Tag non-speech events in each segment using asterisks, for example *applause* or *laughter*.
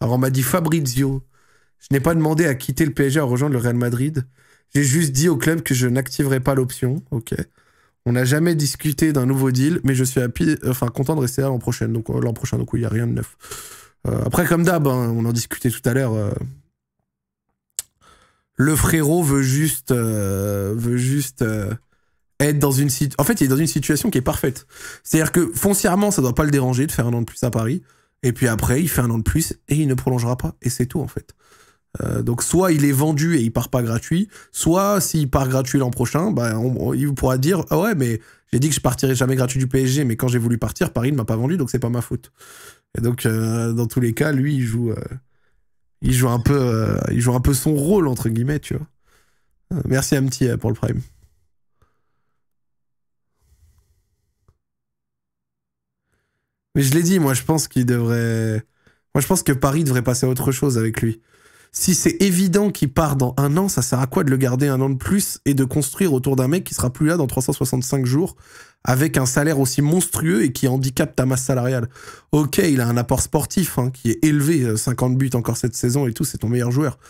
Alors on m'a dit Fabrizio. Je n'ai pas demandé à quitter le PSG à rejoindre le Real Madrid. J'ai juste dit au club que je n'activerai pas l'option. Ok. On n'a jamais discuté d'un nouveau deal, mais je suis happy, enfin content de rester là l'an prochain. Donc euh, l'an prochain, donc il n'y a rien de neuf. Euh, après, comme d'hab, hein, on en discutait tout à l'heure. Euh, le frérot veut juste, veut juste être dans une situation. En fait, il est dans une situation qui est parfaite. C'est-à-dire que foncièrement, ça ne doit pas le déranger de faire un an de plus à Paris. Et puis après, il fait un an de plus et il ne prolongera pas. Et c'est tout, en fait. Euh, donc soit il est vendu et il part pas gratuit, soit s'il part gratuit l'an prochain, bah, il pourra dire ah ouais mais j'ai dit que je partirais jamais gratuit du PSG, mais quand j'ai voulu partir, Paris ne m'a pas vendu donc c'est pas ma faute. Et donc euh, dans tous les cas, lui il joue, euh, il joue un peu, il joue un peu son rôle entre guillemets, tu vois. merci Mti pour le prime. Mais je l'ai dit, moi, je pense qu'il devrait. Moi, je pense que Paris devrait passer à autre chose avec lui. Si c'est évident qu'il part dans un an, ça sert à quoi de le garder un an de plus et de construire autour d'un mec qui sera plus là dans 365 jours avec un salaire aussi monstrueux et qui handicape ta masse salariale Ok, il a un apport sportif hein, qui est élevé, 50 euh, buts encore cette saison et tout, c'est ton meilleur joueur.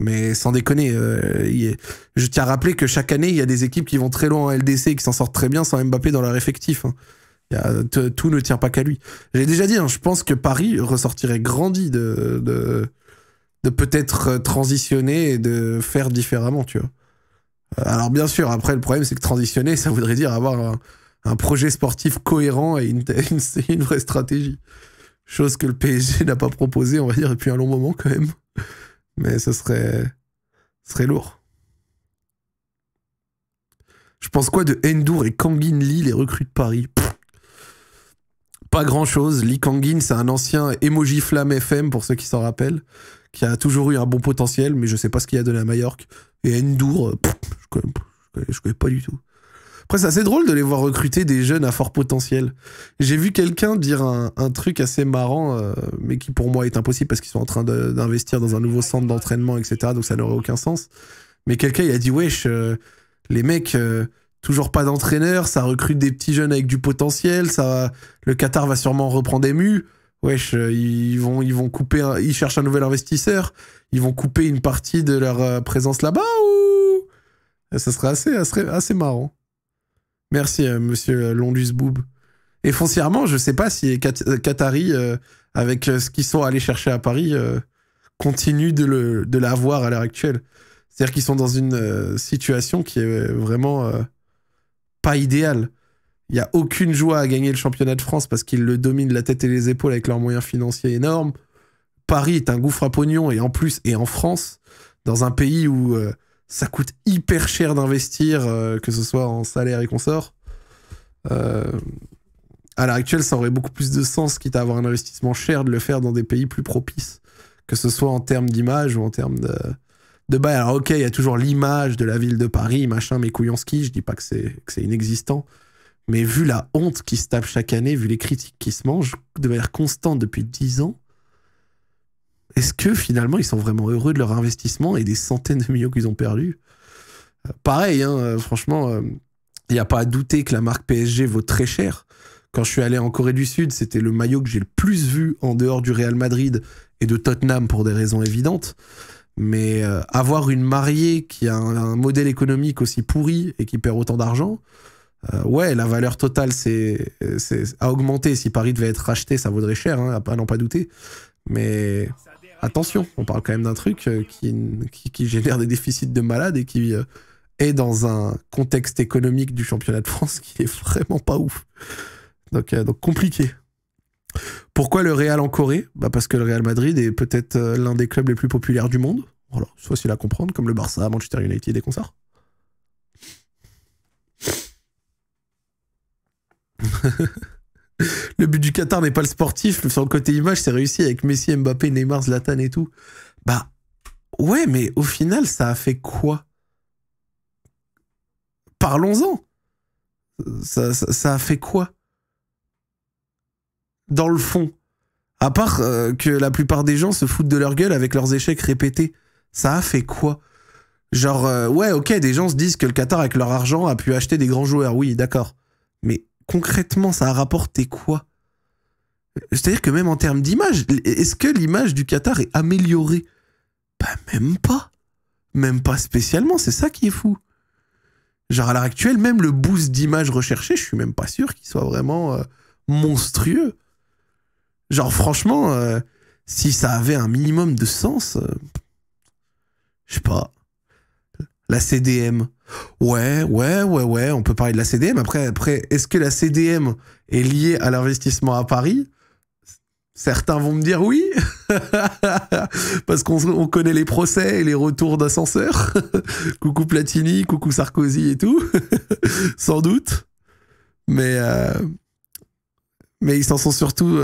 Mais sans déconner, euh, je tiens à rappeler que chaque année, il y a des équipes qui vont très loin en LDC et qui s'en sortent très bien sans Mbappé dans leur effectif. Hein tout ne tient pas qu'à lui. J'ai déjà dit, hein, je pense que Paris ressortirait grandi de, de, peut-être transitionner et de faire différemment, tu vois. Euh, alors bien sûr, après le problème c'est que transitionner, ça voudrait dire avoir un, projet sportif cohérent et *laughs* une, vraie stratégie. Chose que le PSG *laughs* n'a pas proposé, on va dire, depuis un long moment quand même. Mais ça serait, ce serait lourd. Je pense quoi de Endur et Kangin Lee, les recrues de Paris pas grand chose. Lee Kangin, c'est un ancien Emoji Flamme FM pour ceux qui s'en rappellent, qui a toujours eu un bon potentiel, mais je sais pas ce qu'il a donné à Majorque. Et Endur, euh, je, connais, connais, pas du tout. Après, c'est assez drôle de les voir recruter des jeunes à fort potentiel. J'ai vu quelqu'un dire un, truc assez marrant, euh, mais qui pour moi est impossible parce qu'ils sont en train d'investir dans un nouveau centre d'entraînement, etc. Donc ça n'aurait aucun sens. Mais quelqu'un, il a dit Wesh, euh, les mecs, toujours pas d'entraîneur, ça recrute des petits jeunes avec du potentiel, ça, le Qatar va sûrement reprendre des mus Wesh, euh, ils vont, ils vont couper, ils cherchent un nouvel investisseur, ils vont couper une partie de leur euh, présence là-bas ou eh, ça serait assez, marrant. Merci, euh, monsieur Londus Boob. Et foncièrement, je sais pas si les Qataris, avec ce qu'ils sont allés chercher à Paris, continuent de, le, de l'avoir à l'heure actuelle. C'est-à-dire qu'ils sont dans une situation qui est vraiment pas idéal. Il n'y a aucune joie à gagner le championnat de France parce qu'ils le dominent la tête et les épaules avec leurs moyens financiers énormes. Paris est un gouffre à pognon et en plus, et en France, dans un pays où euh, ça coûte hyper cher d'investir, euh, que ce soit en salaire et consorts. Euh, à l'heure actuelle, ça aurait beaucoup plus de sens, quitte à avoir un investissement cher, de le faire dans des pays plus propices, que ce soit en termes d'image ou en termes de, de bas, Alors, ok, il y a toujours l'image de la ville de Paris, machin, mes couillons ski, je dis pas que c'est inexistant. Mais vu la honte qui se tape chaque année, vu les critiques qui se mangent de manière constante depuis 10 ans, est-ce que finalement ils sont vraiment heureux de leur investissement et des centaines de millions qu'ils ont perdus euh, Pareil, hein, euh, franchement, euh, il n'y a pas à douter que la marque PSG vaut très cher. Quand je suis allé en Corée du Sud, c'était le maillot que j'ai le plus vu en dehors du Real Madrid et de Tottenham pour des raisons évidentes. Mais euh, avoir une mariée qui a un, modèle économique aussi pourri et qui perd autant d'argent, euh, ouais, la valeur totale c'est a augmenté. Si Paris devait être racheté, ça vaudrait cher, hein, à n'en pas douter. Mais attention, on parle quand même d'un truc euh, qui, qui, qui, génère des déficits de malade et qui est dans un contexte économique du championnat de France qui est vraiment pas ouf. Donc, donc compliqué. Pourquoi le Real en Corée bah, Parce que le Real Madrid est peut-être euh, l'un des clubs les plus populaires du monde. Voilà, c'est facile à comprendre, comme le Barça, Manchester United et concerts. *laughs* le but du Qatar n'est pas le sportif, sur le côté image, c'est réussi avec Messi, Mbappé, Neymar, Zlatan et tout. Bah ouais, mais au final, ça a fait quoi Parlons-en. ça, a fait quoi dans le fond. À part euh, que la plupart des gens se foutent de leur gueule avec leurs échecs répétés. Ça a fait quoi Genre, euh, ouais, ok, des gens se disent que le Qatar, avec leur argent, a pu acheter des grands joueurs. Oui, d'accord. Mais concrètement, ça a rapporté quoi C'est-à-dire que même en termes d'image, est-ce que l'image du Qatar est améliorée Bah, même pas. Même pas spécialement, c'est ça qui est fou. Genre, à l'heure actuelle, même le boost d'image recherché, je suis même pas sûr qu'il soit vraiment euh, monstrueux. Genre, franchement, euh, si ça avait un minimum de sens, euh, je sais pas. La CDM. Ouais, ouais, ouais, ouais, on peut parler de la CDM. Après, après est-ce que la CDM est liée à l'investissement à Paris Certains vont me dire oui, *laughs* parce qu'on connaît les procès et les retours d'ascenseurs. *laughs* coucou Platini, coucou Sarkozy et tout, *laughs* sans doute. Mais, euh, mais ils s'en sont surtout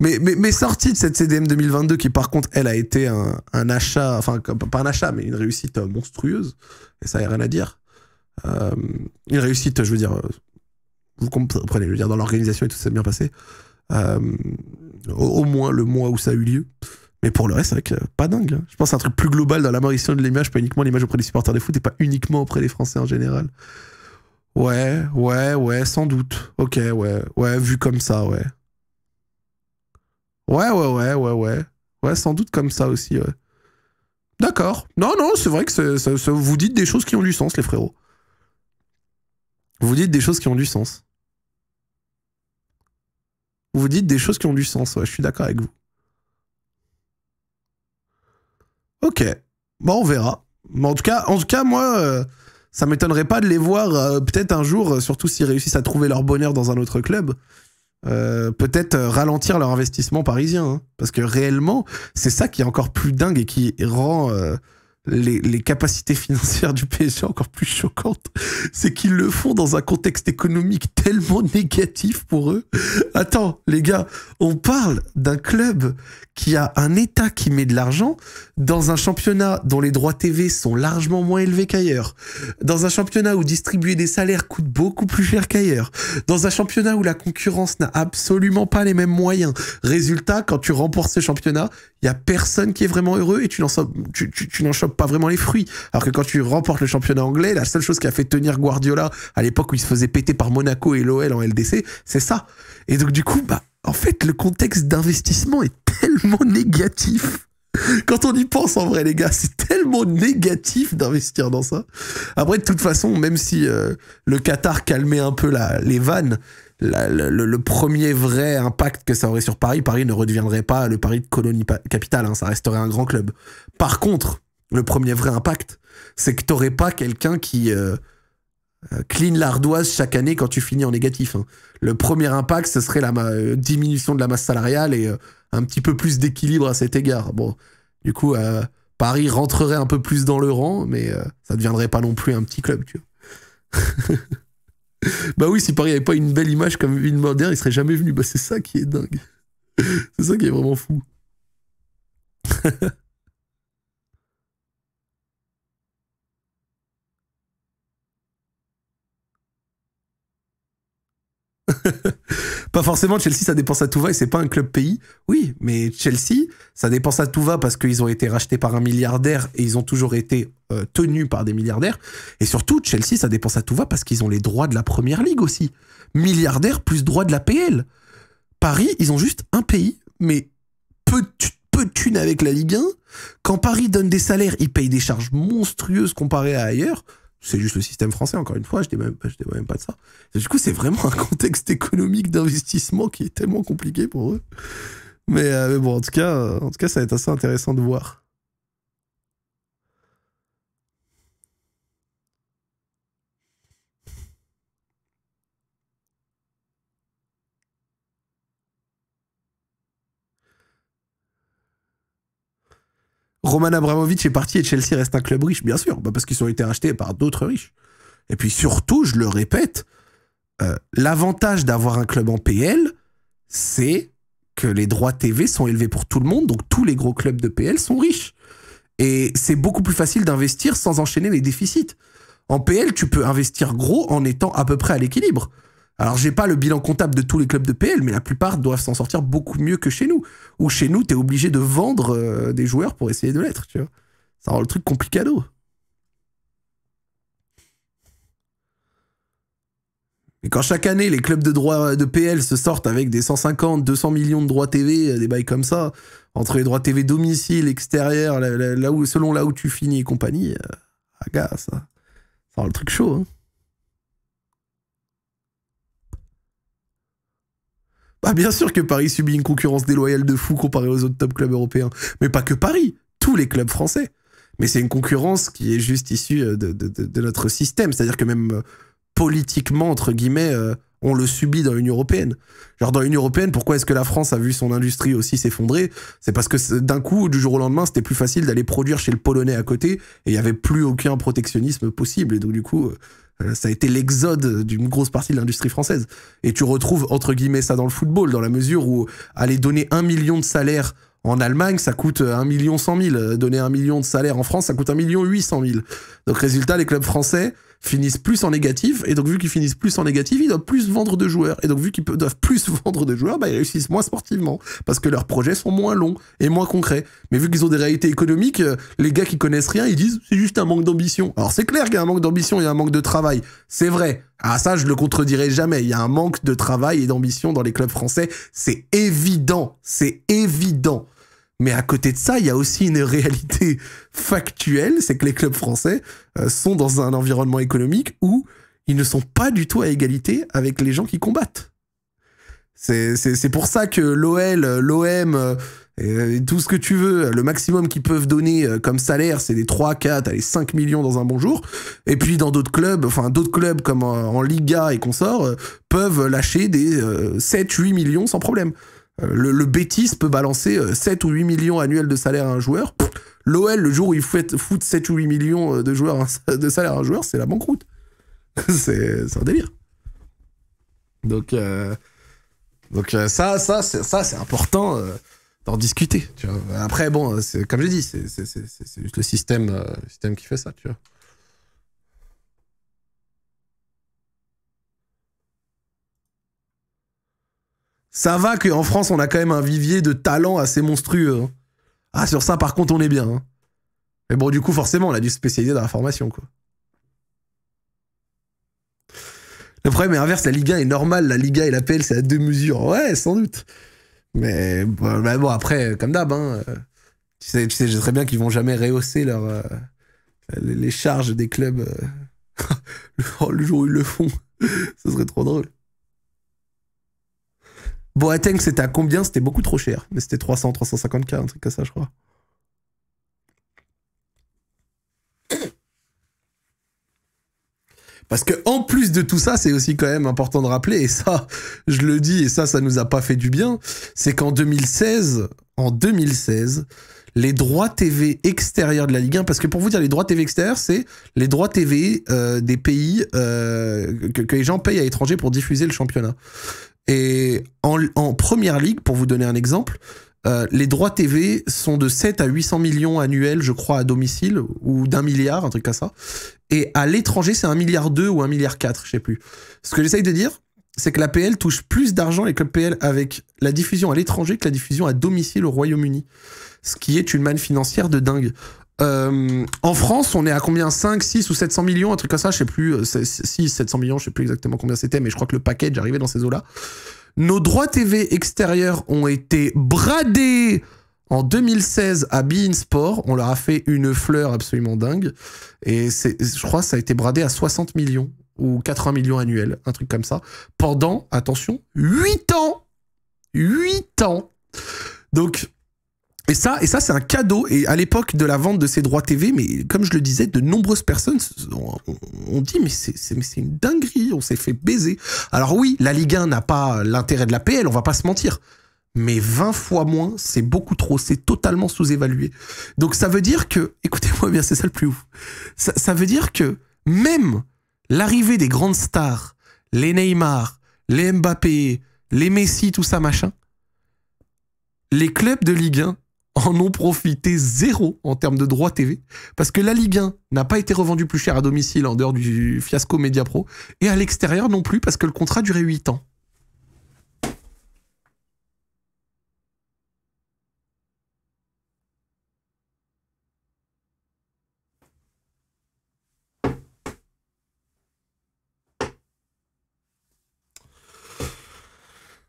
mais, mais, sortie de cette CDM 2022, qui par contre, elle a été un, achat, enfin, pas un achat, mais une réussite euh, monstrueuse, et ça, n'a rien à dire. Euh, une réussite, je veux dire, euh, vous comprenez, je veux dire, dans l'organisation et tout, ça s'est bien passé. au, moins le mois où ça a eu lieu. Mais pour le reste, c'est vrai que pas dingue. Hein. Je pense à un truc plus global dans l'apparition de l'image, pas uniquement l'image auprès des supporters de foot et pas uniquement auprès des Français en général. Ouais, ouais, ouais, sans doute. Ok, ouais, ouais, vu comme ça, ouais. Ouais, ouais, ouais, ouais, ouais. Ouais, sans doute comme ça aussi, ouais. D'accord. Non, non, c'est vrai que vous dites des choses qui ont du sens, les frérots. Vous dites des choses qui ont du sens. Vous dites des choses qui ont du sens, ouais, je suis d'accord avec vous. Ok. Bon, on verra. Mais en tout cas, en tout cas moi, euh, ça m'étonnerait pas de les voir euh, peut-être un jour, euh, surtout s'ils réussissent à trouver leur bonheur dans un autre club. Euh, peut-être euh, ralentir leur investissement parisien. Hein. parce que réellement, c'est ça qui est encore plus dingue et qui rend euh, les, capacités financières du PSG encore plus choquantes, c'est qu'ils le font dans un contexte économique tellement négatif pour eux. Attends, les gars, on parle d'un club qui a un État qui met de l'argent dans un championnat dont les droits TV sont largement moins élevés qu'ailleurs, dans un championnat où distribuer des salaires coûte beaucoup plus cher qu'ailleurs, dans un championnat où la concurrence n'a absolument pas les mêmes moyens. Résultat, quand tu remportes ce championnat, il n'y a personne qui est vraiment heureux et tu n'en chopes pas vraiment les fruits. Alors que quand tu remportes le championnat anglais, la seule chose qui a fait tenir Guardiola à l'époque où il se faisait péter par Monaco et l'OL en LDC, c'est ça. Et donc du coup, bah, en fait, le contexte d'investissement est tellement négatif. Quand on y pense en vrai, les gars, c'est tellement négatif d'investir dans ça. Après, de toute façon, même si euh, le Qatar calmait un peu la, les vannes, le, premier vrai impact que ça aurait sur Paris, Paris ne redeviendrait pas le Paris de colonie capitale, hein, ça resterait un grand club. Par contre, le premier vrai impact. C'est que t'aurais pas quelqu'un qui euh, euh, clean l'ardoise chaque année quand tu finis en négatif. Hein. Le premier impact, ce serait la euh, diminution de la masse salariale et un petit peu plus d'équilibre à cet égard. Bon, du coup, Paris rentrerait un peu plus dans le rang, mais ça deviendrait pas non plus un petit club, tu vois. *laughs* bah oui, si Paris avait pas une belle image comme ville moderne, il serait jamais venu. Bah c'est ça qui est dingue. *laughs* c'est ça qui est vraiment fou. *laughs* *laughs* pas forcément Chelsea, ça dépense à tout va et c'est pas un club pays. Oui, mais Chelsea, ça dépense à tout va parce qu'ils ont été rachetés par un milliardaire et ils ont toujours été euh, tenus par des milliardaires. Et surtout, Chelsea, ça dépense à tout va parce qu'ils ont les droits de la première ligue aussi. Milliardaire plus droits de la PL. Paris, ils ont juste un pays, mais peu, peu de avec la Ligue 1. Quand Paris donne des salaires, ils payent des charges monstrueuses comparées à ailleurs c'est juste le système français, encore une fois, je ne même, même pas de ça. du coup, c'est vraiment un contexte économique d'investissement qui est tellement compliqué pour eux. Mais, euh, mais bon, en tout, cas, en tout cas, ça va être assez intéressant de voir. Roman Abramovich est parti et Chelsea reste un club riche, bien sûr, bah, parce qu'ils ont été rachetés par d'autres riches. Et puis surtout, je le répète, euh, l'avantage d'avoir un club en PL, c'est que les droits TV sont élevés pour tout le monde, donc tous les gros clubs de PL sont riches. Et c'est beaucoup plus facile d'investir sans enchaîner les déficits. En PL, tu peux investir gros en étant à peu près à l'équilibre. Alors, j'ai pas le bilan comptable de tous les clubs de PL, mais la plupart doivent s'en sortir beaucoup mieux que chez nous. Ou chez nous, tu es obligé de vendre euh, des joueurs pour essayer de l'être, tu vois. Ça rend le truc complicado. Mais quand chaque année, les clubs de droit de PL se sortent avec des 150, 200 millions de droits TV, euh, des bails comme ça, entre les droits TV domicile, extérieur, là, où, selon là où tu finis et compagnie, euh, gars, hein. ça, rend le truc chaud, hein. Bah bien sûr que Paris subit une concurrence déloyale de fou comparée aux autres top clubs européens. Mais pas que Paris, tous les clubs français. Mais c'est une concurrence qui est juste issue euh, de, notre système. C'est-à-dire que même euh, politiquement, entre guillemets, euh, on le subit dans l'Union européenne. Genre dans l'Union européenne, pourquoi est-ce que la France a vu son industrie aussi s'effondrer C'est parce que d'un coup, du jour au lendemain, c'était plus facile d'aller produire chez le Polonais à côté et il n'y avait plus aucun protectionnisme possible. Et donc du coup, euh, ça a été l'exode d'une grosse partie de l'industrie française. Et tu retrouves, entre guillemets, ça dans le football, dans la mesure où aller donner un million de salaires en Allemagne, ça coûte un million cent mille. Euh, donner un million de salaires en France, ça coûte un million huit cent mille. Donc résultat, les clubs français, finissent plus en négatif, et donc vu qu'ils finissent plus en négatif, ils doivent plus vendre de joueurs, et donc vu qu'ils doivent plus *laughs* vendre de joueurs, bah, ils réussissent moins sportivement, parce que leurs projets sont moins longs et moins concrets. Mais vu qu'ils ont des réalités économiques, euh, les gars qui connaissent rien, ils disent c'est juste un manque d'ambition. Alors c'est clair qu'il y a un manque d'ambition et un manque de travail, c'est vrai. Ah ça, je le contredirai jamais. Il y a un manque de travail et d'ambition dans les clubs français, c'est évident, c'est évident. Mais à côté de ça, il y a aussi une réalité factuel, c'est que les clubs français euh, sont dans un environnement économique où ils ne sont pas du tout à égalité avec les gens qui combattent. C'est pour ça que l'OL, l'OM, euh, tout ce que tu veux, le maximum qu'ils peuvent donner euh, comme salaire, c'est des 3, 4, allez, 5 millions dans un bon jour. Et puis dans d'autres clubs, enfin d'autres clubs comme en Liga et consorts, peuvent lâcher des 7, 8 millions sans problème. Le, bêtise peut balancer 7 ou 8 millions annuels de salaire à un joueur. L'OL, le jour où il foutent, 7 ou 8 millions euh, de, joueurs, *laughs* de salaire à un joueur, c'est la banqueroute. *laughs* c'est un délire. Donc, euh, donc euh, ça, ça, c'est important d'en discuter. Après, bon, comme j'ai dit, c'est juste le système, système qui fait ça, tu Ça va qu'en France, on a quand même un vivier de talents assez monstrueux. Hein. Ah, sur ça, par contre, on est bien. Hein. Mais bon, du coup, forcément, on a dû se spécialiser dans la formation, quoi. Le problème est inverse, la Ligue 1 est normale, la Liga et la PL, c'est à deux mesures. Ouais, sans doute. Mais bah, bah, bon, après, comme d'hab, hein, euh, tu sais, je sais très bien qu'ils vont jamais rehausser leur, euh, les charges des clubs euh, *laughs* le jour où ils le font. *laughs* Ce serait trop drôle. Boateng, c'était à combien C'était beaucoup trop cher. Mais c'était 300, 350K, un truc comme ça, je crois. Parce que en plus de tout ça, c'est aussi quand même important de rappeler, et ça, je le dis, et ça, ça nous a pas fait du bien, c'est qu'en 2016, en 2016, les droits TV extérieurs de la Ligue 1, parce que pour vous dire, les droits TV extérieurs, c'est les droits TV euh, des pays euh, que, que, les gens payent à l'étranger pour diffuser le championnat. Et en, première ligue, pour vous donner un exemple, euh, les droits TV sont de 7 à 800 millions annuels, je crois, à domicile, ou d'un milliard, un truc comme ça. Et à l'étranger, c'est un milliard 2 ou un milliard 4, je sais plus. Ce que j'essaye de dire, c'est que la PL touche plus d'argent clubs PL avec la diffusion à l'étranger que la diffusion à domicile au Royaume-Uni. Ce qui est une manne financière de dingue. Euh, en France, on est à combien 5, 6 ou 700 millions, un truc comme ça, je sais plus. 6, euh, 700 millions, je sais plus exactement combien c'était, mais je crois que le package arrivait dans ces eaux-là. Nos droits TV extérieurs ont été bradés en 2016 à Bein Sport. On leur a fait une fleur absolument dingue. Et je crois que ça a été bradé à 60 millions ou 80 millions annuels, un truc comme ça. Pendant, attention, 8 ans 8 ans donc, et ça, et ça c'est un cadeau. Et à l'époque de la vente de ces droits TV, mais comme je le disais, de nombreuses personnes ont, dit mais c'est une dinguerie, on s'est fait baiser. Alors oui, la Ligue 1 n'a pas l'intérêt de la PL, on va pas se mentir. Mais 20 fois moins, c'est beaucoup trop, c'est totalement sous-évalué. Donc ça veut dire que, *laughs* écoutez-moi bien, c'est ça le plus ouf. Ça, ça veut dire que même l'arrivée des grandes stars, les Neymar, les Mbappé, les Messi, tout ça machin, les clubs de Ligue 1 en ont profité zéro en termes de droits TV, parce que la Ligue 1 n'a pas été revendue plus cher à domicile en dehors du fiasco Media Pro, et à l'extérieur non plus, parce que le contrat durait 8 ans.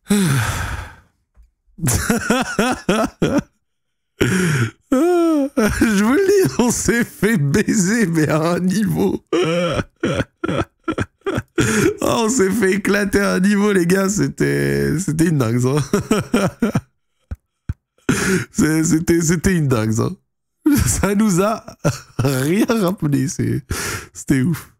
*sighs* *sighs* Ah, je vous le dis, on s'est fait baiser, mais à un niveau. Ah, on s'est fait éclater à un niveau, les gars. C'était, une dingue, C'était, une dingue, ça. Ça nous a rien rappelé. C'était ouf.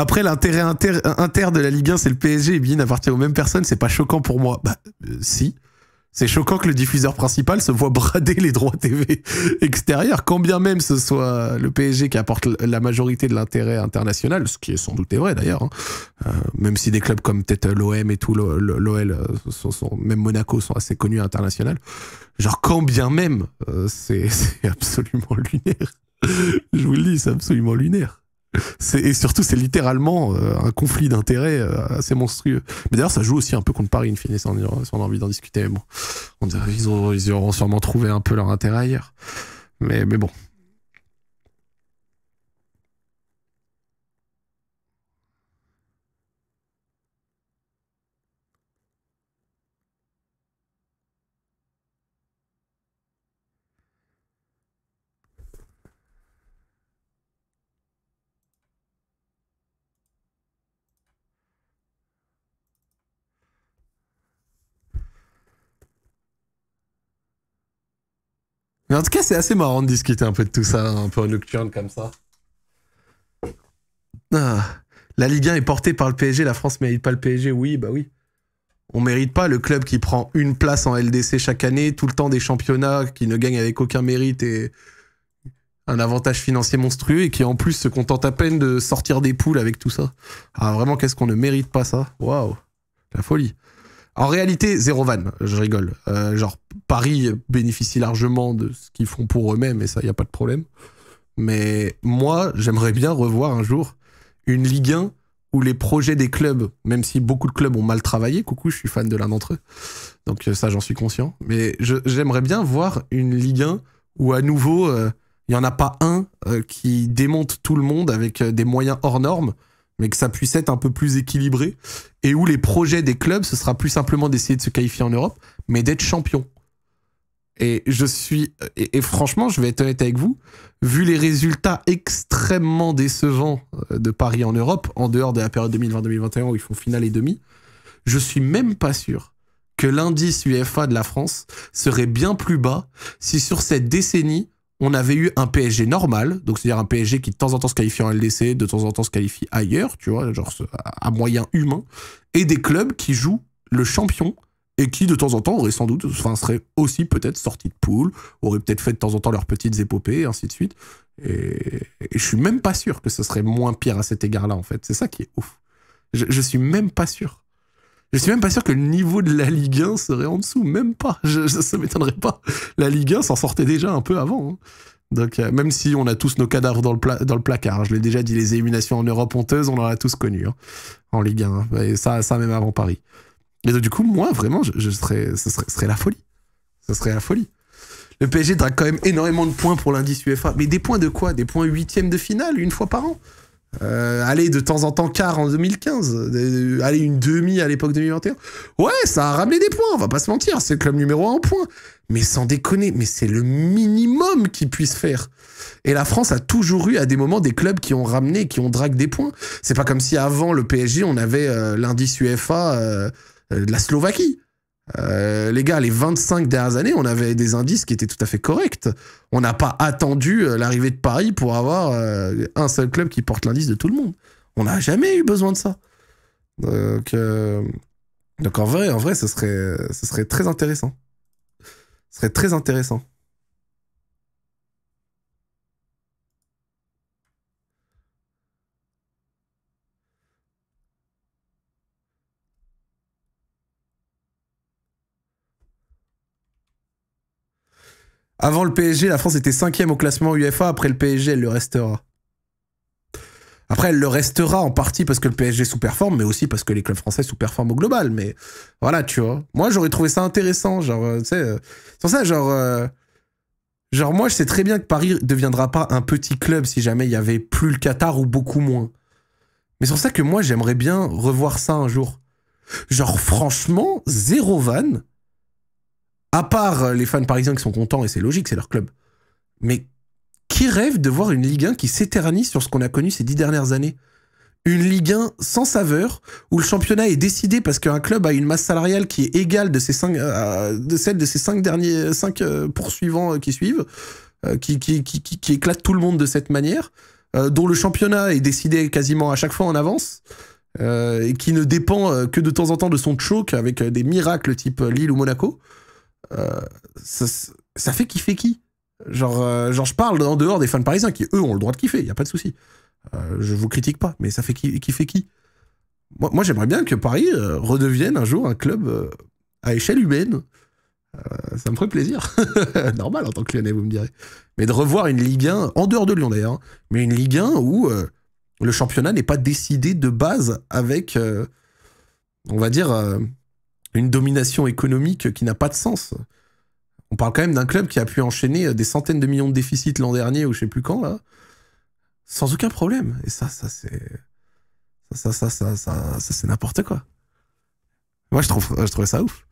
Après, l'intérêt inter, de la Ligue 1, c'est le PSG et bien, appartient aux mêmes personnes. C'est pas choquant pour moi. Bah, euh, si. C'est choquant que le diffuseur principal se voit brader les droits TV *laughs* extérieurs, quand bien même ce soit le PSG qui apporte la majorité de l'intérêt international, ce qui est sans doute vrai d'ailleurs, hein. euh, même si des clubs comme peut-être l'OM et tout, l'OL, euh, même Monaco sont assez connus à l'international. Genre quand bien même, *laughs* c'est absolument lunaire. Je vous le dis, c'est absolument lunaire et surtout, c'est littéralement euh, un conflit d'intérêts euh, assez monstrueux. Mais d'ailleurs, ça joue aussi un peu contre Paris, in fine, si on a envie d'en discuter. Mais bon, ils, auront, ils auront sûrement trouvé un peu leur intérêt ailleurs. mais bon, en tout cas, c'est assez marrant de discuter un peu de tout ça, un peu en nocturne comme ça. Ah, la Ligue 1 est portée par le PSG, la France mérite pas le PSG, oui, bah oui. On ne mérite pas le club qui prend une place en LDC chaque année, tout le temps des championnats qui ne gagne avec aucun mérite et un avantage financier monstrueux et qui en plus se contente à peine de sortir des poules avec tout ça. Ah vraiment, qu'est-ce qu'on ne mérite pas ça Waouh, la folie. En réalité, zéro van, je rigole. Euh, genre, Paris bénéficie largement de ce qu'ils font pour eux-mêmes et ça, il n'y a pas de problème. Mais moi, j'aimerais bien revoir un jour une Ligue 1 où les projets des clubs, même si beaucoup de clubs ont mal travaillé, coucou, je suis fan de l'un d'entre eux, donc euh, ça j'en suis conscient, mais j'aimerais bien voir une Ligue 1 où à nouveau, il euh, n'y en a pas un qui démonte tout le monde avec des moyens hors normes, mais que ça puisse être un peu plus équilibré et où les projets des clubs, ce sera plus simplement d'essayer de se qualifier en Europe, mais d'être champion. Et je suis, et, franchement, je vais être honnête avec vous, vu les résultats extrêmement décevants euh, de Paris en Europe, en dehors de la période 2020-2021 où ils font finale et demi, je suis même pas sûr que l'indice UEFA de la France serait bien plus bas si sur cette décennie, on avait eu un PSG normal, donc c'est-à-dire un PSG qui de temps en temps se qualifie en LDC, de temps en temps se qualifie ailleurs, tu vois, genre à moyen humain, et des clubs qui jouent le champion et qui de temps en temps auraient sans doute, enfin seraient aussi peut-être sortis de poule, auraient peut-être fait de temps en temps leurs petites épopées, et ainsi de suite. Et, je suis même pas sûr que ce serait moins pire à cet égard-là, en fait. C'est ça qui est ouf. Je, je suis même pas sûr. Je suis même pas sûr que le niveau de la Ligue 1 serait en dessous, même pas. Je, ne m'étonnerais pas. La Ligue 1 s'en sortait déjà un peu avant. Hein. Donc, euh, même si on a tous nos cadavres dans le, placard, hein, je l'ai déjà dit, les éliminations en Europe honteuses, on en a tous connu hein, en Ligue 1. et ça, ça même avant Paris. Mais du coup, moi, vraiment, je, ce serait, la folie. Ce serait la folie. Le PSG drague quand même énormément de points pour l'indice UEFA. Mais des points de quoi Des points huitièmes de finale, une fois par an euh, aller de temps en temps, quart en 2015. Euh, aller une demi à l'époque 2021. Ouais, ça a ramené des points, on va pas se mentir. C'est le club numéro un point Mais sans déconner, mais c'est le minimum qu'ils puissent faire. Et la France a toujours eu à des moments des clubs qui ont ramené, qui ont dragué des points. C'est pas comme si avant le PSG, on avait euh, l'indice UEFA de la Slovaquie. Euh, les gars, les 25 dernières années, on avait des indices qui étaient tout à fait corrects. On n'a pas attendu euh, l'arrivée de Paris pour avoir euh, un seul club qui porte l'indice de tout le monde. On n'a jamais eu besoin de ça. Donc, donc en vrai, en vrai, serait, ce serait très intéressant. Ce serait très intéressant. Avant le PSG, la France était cinquième au classement UEFA. Après le PSG, elle le restera. Après, elle le restera en partie parce que le PSG sous-performe, mais aussi parce que les clubs français sous-performent au global. Mais voilà, tu vois. Moi, j'aurais trouvé ça intéressant. Genre, euh, tu sais, euh, sans ça, genre. Euh, genre, moi, je sais très bien que Paris ne deviendra pas un petit club si jamais il n'y avait plus le Qatar ou beaucoup moins. Mais c'est pour ça que moi, j'aimerais bien revoir ça un jour. Genre, franchement, zéro van, à part euh, les fans parisiens qui sont contents, et c'est logique, c'est leur club. Mais qui rêve de voir une Ligue 1 qui s'éternise sur ce qu'on a connu ces dix dernières années Une Ligue 1 sans saveur, où le championnat est décidé parce qu'un club a une masse salariale qui est égale de, ces cinq, euh, de celle de ses cinq, derniers, cinq euh, poursuivants qui suivent, qui, qui, qui, éclate tout le monde de cette manière, dont le championnat est décidé quasiment à chaque fois en avance. et qui ne dépend que de temps en temps de son choke avec des miracles type Lille ou Monaco. Euh, ça, ça, fait kiffer qui genre, euh, genre, je parle en dehors des fans parisiens qui, eux, ont le droit de kiffer, y a pas de souci. Euh, je vous critique pas, mais ça fait kiffer qui Moi, moi j'aimerais bien que Paris redevienne un jour un club à échelle humaine. ça me ferait plaisir. *laughs* Normal en tant que Lyonnais, vous me direz. Mais de revoir une Ligue 1, en dehors de Lyon d'ailleurs, hein, mais une Ligue 1 où le championnat n'est pas décidé de base avec, on va dire, une domination économique qui n'a pas de sens. On parle quand même d'un club qui a pu enchaîner euh, des centaines de millions de déficits l'an dernier ou je sais plus quand, là, sans aucun problème. Et ça, ça, c'est. Ça, ça, ça, ça, ça c'est n'importe quoi. Moi, je, trouve, je trouvais ça ouf.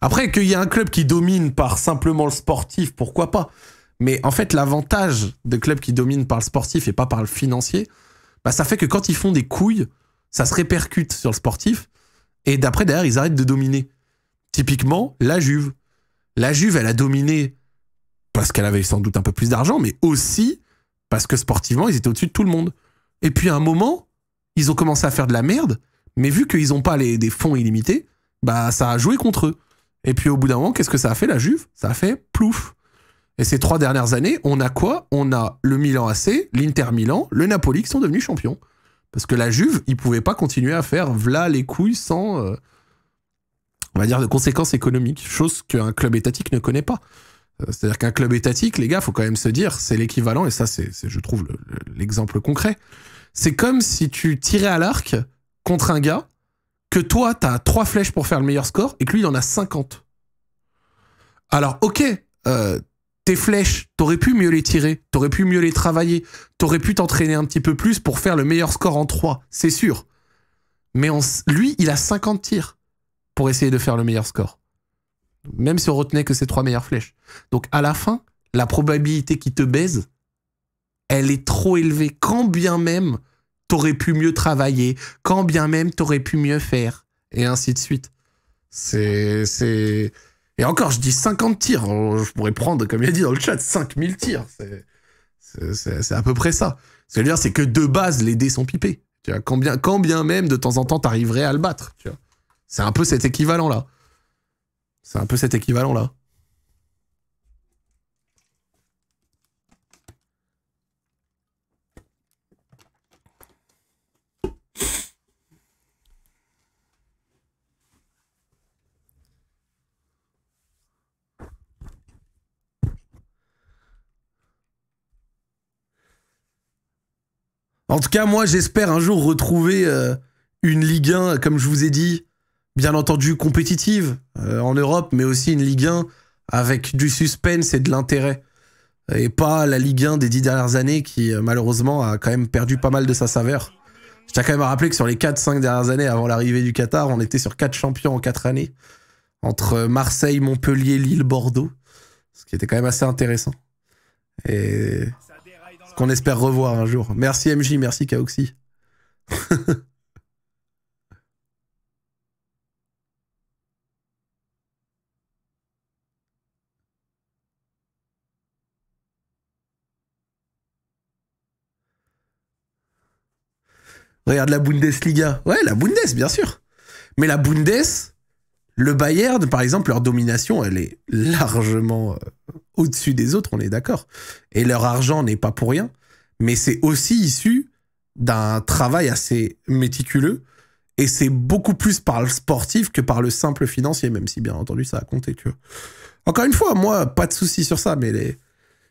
Après, qu'il y a un club qui domine par simplement le sportif, pourquoi pas Mais en fait, l'avantage de clubs qui dominent par le sportif et pas par le financier, bah, ça fait que quand ils font des couilles, ça se répercute sur le sportif. Et d'après, derrière, ils arrêtent de dominer. Typiquement, la Juve. La Juve, elle a dominé parce qu'elle avait sans doute un peu plus d'argent, mais aussi parce que sportivement, ils étaient au-dessus de tout le monde. Et puis à un moment, ils ont commencé à faire de la merde, mais vu qu'ils n'ont pas les, des fonds illimités, bah ça a joué contre eux. Et puis au bout d'un moment, qu'est-ce que ça a fait la Juve Ça a fait plouf. Et ces trois dernières années, on a quoi On a le Milan AC, l'Inter Milan, le Napoli qui sont devenus champions. Parce que la Juve, ils pouvait pas continuer à faire v'là les couilles sans, euh, on va dire, de conséquences économiques. Chose qu'un club étatique ne connaît pas. Euh, c'est-à-dire qu'un club étatique, les gars, faut quand même se dire, c'est l'équivalent, et ça, c'est, je trouve, l'exemple concret. C'est comme si tu tirais à l'arc contre un gars, que toi, tu as trois flèches pour faire le meilleur score, et que lui, il en a 50. Alors, ok, euh, tes flèches, t'aurais pu mieux les tirer, t'aurais pu mieux les travailler, t'aurais pu t'entraîner un petit peu plus pour faire le meilleur score en 3, c'est sûr. Mais lui, il a 50 tirs pour essayer de faire le meilleur score. Même si on retenait que ses trois meilleures flèches. Donc à la fin, la probabilité qu'il te baise, elle est trop élevée. Quand bien même t'aurais pu mieux travailler, quand bien même t'aurais pu mieux faire, et ainsi de suite. C'est, c'est, et encore, je dis 50 tirs. Je pourrais prendre, comme il a dit dans le chat, 5000 tirs. C'est à peu près ça. Ce que je veux dire, c'est que de base, les dés sont pipés. Tu vois, quand bien, même, de temps en temps, t'arriverais à le battre. C'est un peu cet équivalent-là. C'est un peu cet équivalent-là. En tout cas, moi, j'espère un jour retrouver euh, une Ligue 1, comme je vous ai dit, bien entendu compétitive euh, en Europe, mais aussi une Ligue 1 avec du suspense et de l'intérêt. Et pas la Ligue 1 des dix dernières années qui, euh, malheureusement, a quand même perdu pas mal de sa saveur. Je tiens quand même à rappeler que sur les 4-5 dernières années avant l'arrivée du Qatar, on était sur 4 champions en 4 années. Entre Marseille, Montpellier, Lille, Bordeaux. Ce qui était quand même assez intéressant. Et qu'on espère revoir un jour. Merci MJ, merci Kaoxy. *laughs* Regarde la Bundesliga. Ouais, la Bundes, bien sûr. Mais la Bundes, le Bayern, par exemple, leur domination, elle est largement euh, au-dessus des autres, on est d'accord. Et leur argent n'est pas pour rien, mais c'est aussi issu d'un travail assez méticuleux. Et c'est beaucoup plus par le sportif que par le simple financier, même si bien entendu ça a compté, Encore une fois, moi, pas de souci sur ça, mais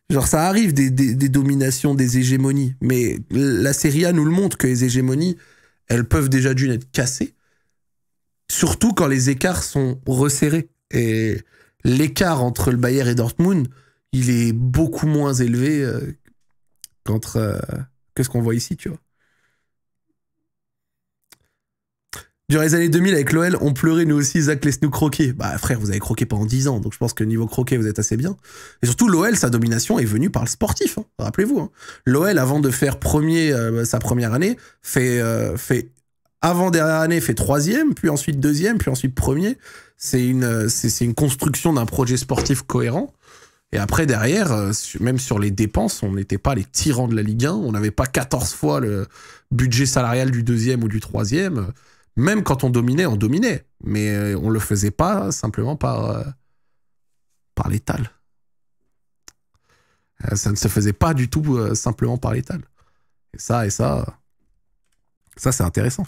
genre ça arrive des, dominations, des hégémonies. Mais la Serie A nous le montre que les hégémonies, elles peuvent déjà d'une être cassées Surtout quand les écarts sont resserrés. Et l'écart entre le Bayern et Dortmund, il est beaucoup moins élevé euh, qu'entre, euh, que ce qu'on voit ici, tu vois. Durant les années 2000, avec l'OL, on pleurait nous aussi, Zach, laisse-nous croquer. Bah frère, vous avez croqué pendant 10 ans, donc je pense que niveau croquer, vous êtes assez bien. Et surtout, l'OL, sa domination est venue par le sportif, hein. rappelez-vous. Hein. L'OL, avant de faire premier, euh, sa première année, fait, fait avant dernière année, fait troisième, puis ensuite deuxième, puis ensuite premier. C'est une, c'est une construction d'un projet sportif cohérent. Et après, derrière, euh, même sur les dépenses, on n'était pas les tyrans de la Ligue 1. On n'avait pas 14 fois le budget salarial du deuxième ou du troisième. Même quand on dominait, on dominait. Mais euh, on ne le faisait pas simplement par, euh, par l'étal. Ça ne se faisait pas du tout simplement par l'étal. Et ça, et ça, ça c'est intéressant.